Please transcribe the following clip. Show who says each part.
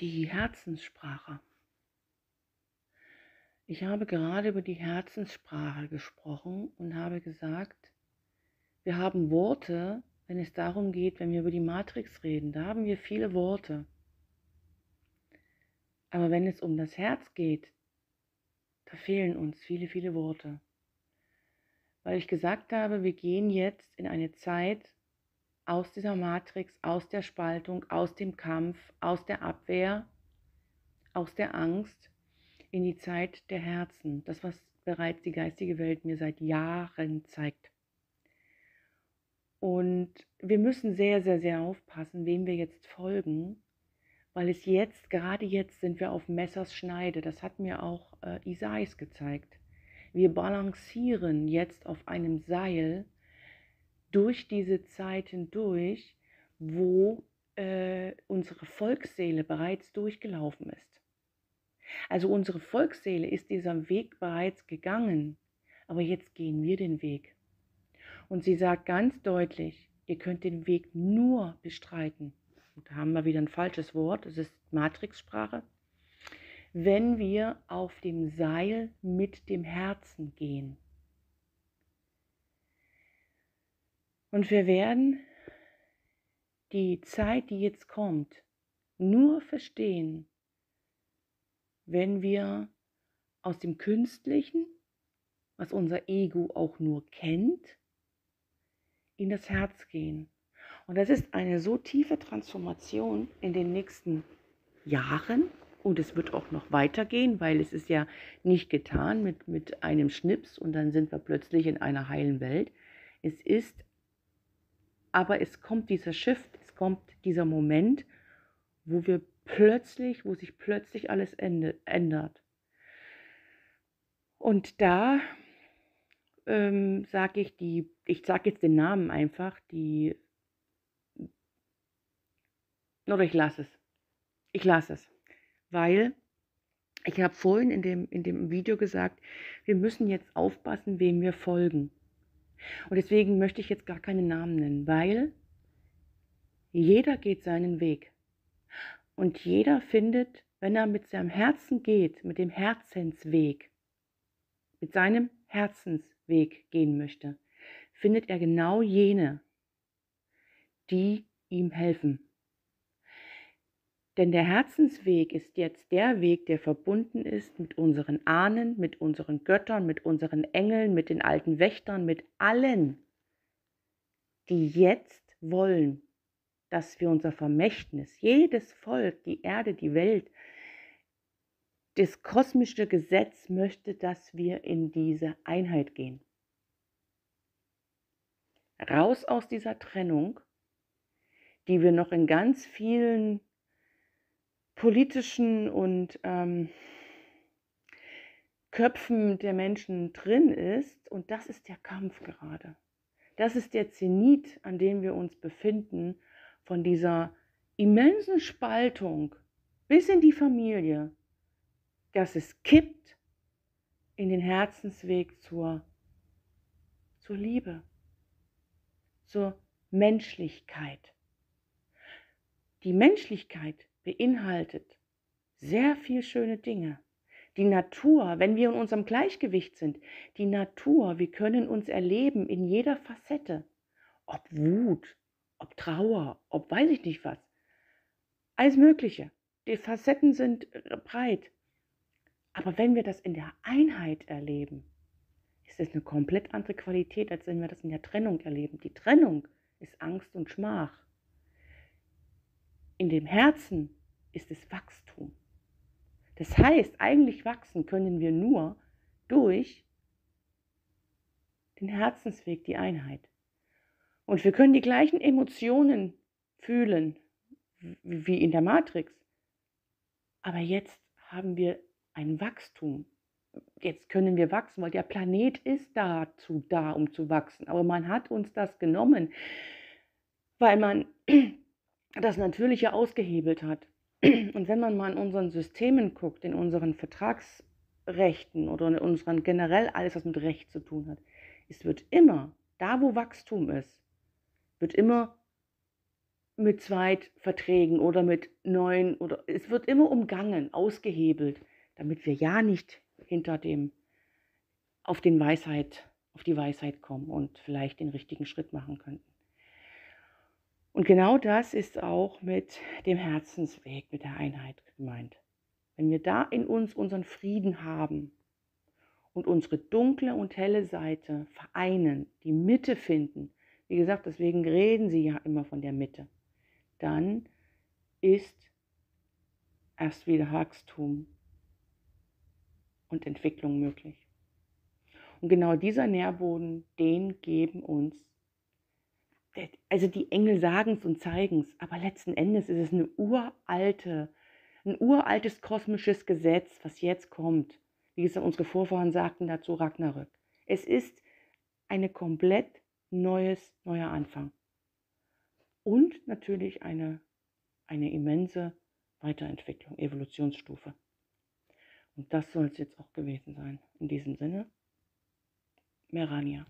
Speaker 1: die Herzenssprache. Ich habe gerade über die Herzenssprache gesprochen und habe gesagt, wir haben Worte, wenn es darum geht, wenn wir über die Matrix reden, da haben wir viele Worte. Aber wenn es um das Herz geht, da fehlen uns viele, viele Worte. Weil ich gesagt habe, wir gehen jetzt in eine Zeit, aus dieser Matrix, aus der Spaltung, aus dem Kampf, aus der Abwehr, aus der Angst in die Zeit der Herzen. Das, was bereits die geistige Welt mir seit Jahren zeigt. Und wir müssen sehr, sehr, sehr aufpassen, wem wir jetzt folgen, weil es jetzt, gerade jetzt sind wir auf Messers Schneide. Das hat mir auch äh, Isais gezeigt. Wir balancieren jetzt auf einem Seil, durch diese Zeiten durch, wo äh, unsere Volksseele bereits durchgelaufen ist. Also unsere Volksseele ist dieser Weg bereits gegangen, aber jetzt gehen wir den Weg. Und sie sagt ganz deutlich, ihr könnt den Weg nur bestreiten. Und da haben wir wieder ein falsches Wort, es ist Matrixsprache. Wenn wir auf dem Seil mit dem Herzen gehen. Und wir werden die Zeit, die jetzt kommt, nur verstehen, wenn wir aus dem Künstlichen, was unser Ego auch nur kennt, in das Herz gehen. Und das ist eine so tiefe Transformation in den nächsten Jahren. Und es wird auch noch weitergehen, weil es ist ja nicht getan mit, mit einem Schnips und dann sind wir plötzlich in einer heilen Welt. Es ist aber es kommt dieser Shift, es kommt dieser Moment, wo wir plötzlich, wo sich plötzlich alles ändert. Und da ähm, sage ich die, ich sage jetzt den Namen einfach, die, oder ich lasse es. Ich lasse es, weil ich habe vorhin in dem, in dem Video gesagt, wir müssen jetzt aufpassen, wem wir folgen. Und deswegen möchte ich jetzt gar keine Namen nennen, weil jeder geht seinen Weg. Und jeder findet, wenn er mit seinem Herzen geht, mit dem Herzensweg, mit seinem Herzensweg gehen möchte, findet er genau jene, die ihm helfen. Denn der Herzensweg ist jetzt der Weg, der verbunden ist mit unseren Ahnen, mit unseren Göttern, mit unseren Engeln, mit den alten Wächtern, mit allen, die jetzt wollen, dass wir unser Vermächtnis, jedes Volk, die Erde, die Welt, das kosmische Gesetz möchte, dass wir in diese Einheit gehen. Raus aus dieser Trennung, die wir noch in ganz vielen politischen und ähm, Köpfen der Menschen drin ist. Und das ist der Kampf gerade. Das ist der Zenit, an dem wir uns befinden, von dieser immensen Spaltung bis in die Familie, dass es kippt in den Herzensweg zur, zur Liebe, zur Menschlichkeit. Die Menschlichkeit beinhaltet sehr viel schöne Dinge. Die Natur, wenn wir in unserem Gleichgewicht sind, die Natur, wir können uns erleben in jeder Facette, ob Wut, ob Trauer, ob weiß ich nicht was, alles Mögliche. Die Facetten sind äh, breit. Aber wenn wir das in der Einheit erleben, ist es eine komplett andere Qualität, als wenn wir das in der Trennung erleben. Die Trennung ist Angst und Schmach in dem Herzen ist es Wachstum. Das heißt, eigentlich wachsen können wir nur durch den Herzensweg, die Einheit. Und wir können die gleichen Emotionen fühlen wie in der Matrix. Aber jetzt haben wir ein Wachstum. Jetzt können wir wachsen, weil der Planet ist dazu da, um zu wachsen. Aber man hat uns das genommen, weil man das Natürliche ausgehebelt hat. Und wenn man mal in unseren Systemen guckt, in unseren Vertragsrechten oder in unseren generell alles, was mit Recht zu tun hat, es wird immer, da wo Wachstum ist, wird immer mit Zweitverträgen oder mit neuen oder es wird immer umgangen, ausgehebelt, damit wir ja nicht hinter dem auf den Weisheit, auf die Weisheit kommen und vielleicht den richtigen Schritt machen könnten. Und genau das ist auch mit dem Herzensweg, mit der Einheit gemeint. Wenn wir da in uns unseren Frieden haben und unsere dunkle und helle Seite vereinen, die Mitte finden, wie gesagt, deswegen reden sie ja immer von der Mitte, dann ist erst wieder Wachstum und Entwicklung möglich. Und genau dieser Nährboden, den geben uns also die Engel sagen es und zeigen es, aber letzten Endes ist es eine uralte, ein uraltes kosmisches Gesetz, was jetzt kommt. Wie es unsere Vorfahren sagten dazu Ragnarök. Es ist ein komplett neues, neuer Anfang. Und natürlich eine, eine immense Weiterentwicklung, Evolutionsstufe. Und das soll es jetzt auch gewesen sein. In diesem Sinne, Merania.